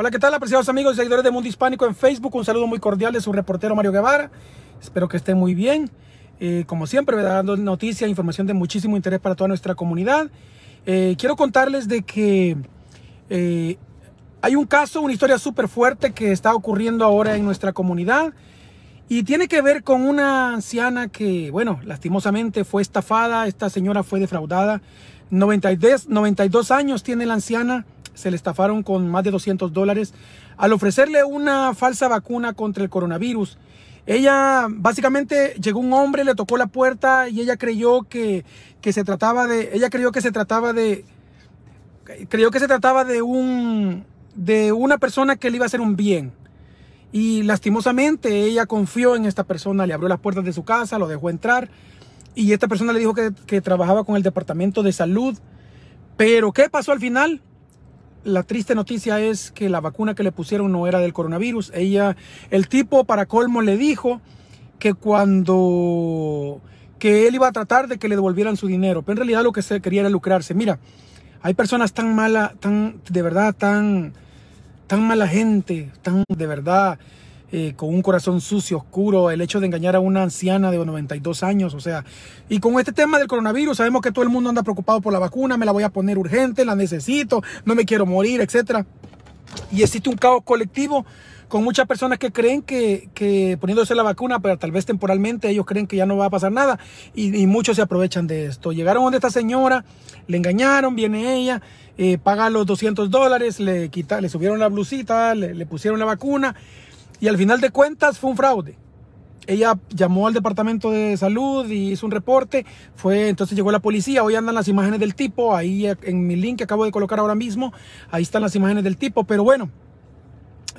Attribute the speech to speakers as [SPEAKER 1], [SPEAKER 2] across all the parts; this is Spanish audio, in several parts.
[SPEAKER 1] Hola, ¿qué tal, apreciados amigos y seguidores de Mundo Hispánico en Facebook? Un saludo muy cordial de su reportero Mario Guevara. Espero que esté muy bien. Eh, como siempre, ¿verdad? dando noticias, información de muchísimo interés para toda nuestra comunidad. Eh, quiero contarles de que eh, hay un caso, una historia súper fuerte que está ocurriendo ahora en nuestra comunidad y tiene que ver con una anciana que, bueno, lastimosamente fue estafada, esta señora fue defraudada. 92 años tiene la anciana se le estafaron con más de 200 dólares al ofrecerle una falsa vacuna contra el coronavirus. Ella básicamente llegó un hombre, le tocó la puerta y ella creyó que, se trataba de. Ella creyó que se trataba de. Creyó que se trataba de un. de una persona que le iba a hacer un bien. Y lastimosamente ella confió en esta persona, le abrió las puertas de su casa, lo dejó entrar. Y esta persona le dijo que, que trabajaba con el departamento de salud. Pero ¿qué pasó al final? la triste noticia es que la vacuna que le pusieron no era del coronavirus. Ella, el tipo para colmo le dijo que cuando que él iba a tratar de que le devolvieran su dinero, pero en realidad lo que se quería era lucrarse. Mira, hay personas tan malas, tan de verdad, tan tan mala gente, tan de verdad eh, con un corazón sucio, oscuro, el hecho de engañar a una anciana de 92 años, o sea, y con este tema del coronavirus, sabemos que todo el mundo anda preocupado por la vacuna, me la voy a poner urgente, la necesito, no me quiero morir, etcétera. Y existe un caos colectivo con muchas personas que creen que, poniéndose la vacuna, pero tal vez temporalmente ellos creen que ya no va a pasar nada y, muchos se aprovechan de esto. Llegaron donde esta señora, le engañaron, viene ella, eh, paga los 200 dólares, le, quita, le subieron la blusita, le pusieron la vacuna, y al final de cuentas fue un fraude. Ella llamó al departamento de salud y hizo un reporte. Fue, entonces llegó la policía. Hoy andan las imágenes del tipo. Ahí eh, en mi link que acabo de colocar ahora mismo. Ahí están las imágenes del tipo. Pero bueno,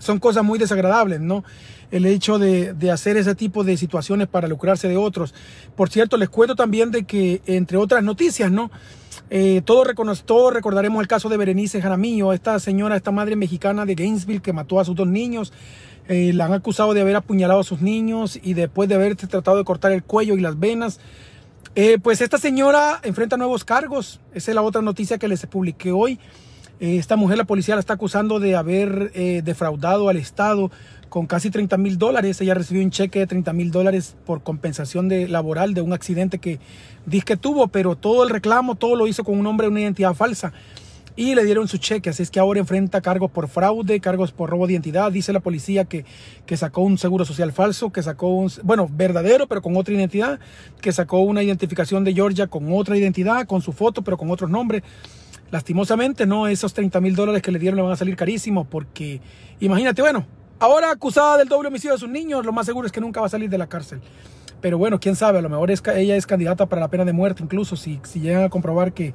[SPEAKER 1] son cosas muy desagradables, ¿no? El hecho de, hacer ese tipo de situaciones para lucrarse de otros. Por cierto, les cuento también de que, entre otras noticias, ¿no? Eh, todo todos, recordaremos el caso de Berenice Jaramillo, esta señora, esta madre mexicana de Gainesville que mató a sus dos niños. Eh, la han acusado de haber apuñalado a sus niños y después de haber tratado de cortar el cuello y las venas. Eh, pues esta señora enfrenta nuevos cargos. Esa es la otra noticia que les publiqué hoy esta mujer, la policía la está acusando de haber eh, defraudado al Estado con casi 30 mil dólares. Ella recibió un cheque de 30 mil dólares por compensación de, laboral de un accidente que dice que tuvo, pero todo el reclamo, todo lo hizo con un nombre, una identidad falsa. Y le dieron su cheque, así es que ahora enfrenta cargos por fraude, cargos por robo de identidad. Dice la policía que, que sacó un seguro social falso, que sacó un, bueno, verdadero, pero con otra identidad, que sacó una identificación de Georgia con otra identidad, con su foto, pero con otros nombres. Lastimosamente, no, esos 30 mil dólares que le dieron le van a salir carísimos porque, imagínate, bueno, ahora acusada del doble homicidio de sus niños, lo más seguro es que nunca va a salir de la cárcel. Pero bueno, quién sabe, a lo mejor es, ella es candidata para la pena de muerte, incluso si, si llegan a comprobar que,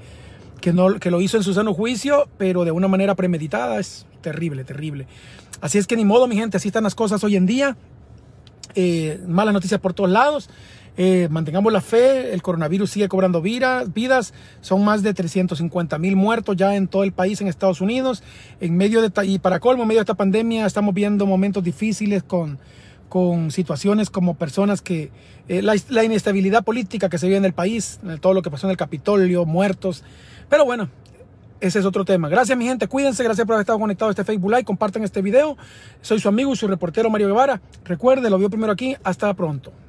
[SPEAKER 1] no, que lo hizo en su sano juicio, pero de una manera premeditada, es terrible, terrible. Así es que ni modo, mi gente, así están las cosas hoy en día. Eh, malas noticias por todos lados. Eh, mantengamos la fe, el coronavirus sigue cobrando vidas, son más de 350 mil muertos ya en todo el país, en Estados Unidos, en medio de, y para colmo, en medio de esta pandemia estamos viendo momentos difíciles con, con situaciones como personas que eh, la, la, inestabilidad política que se vive en el país, todo lo que pasó en el Capitolio, muertos. Pero bueno, ese es otro tema. Gracias, mi gente. Cuídense. Gracias por haber estado conectado a este Facebook Live. Compartan este video. Soy su amigo y su reportero Mario Guevara. Recuerde, lo vio primero aquí. Hasta pronto.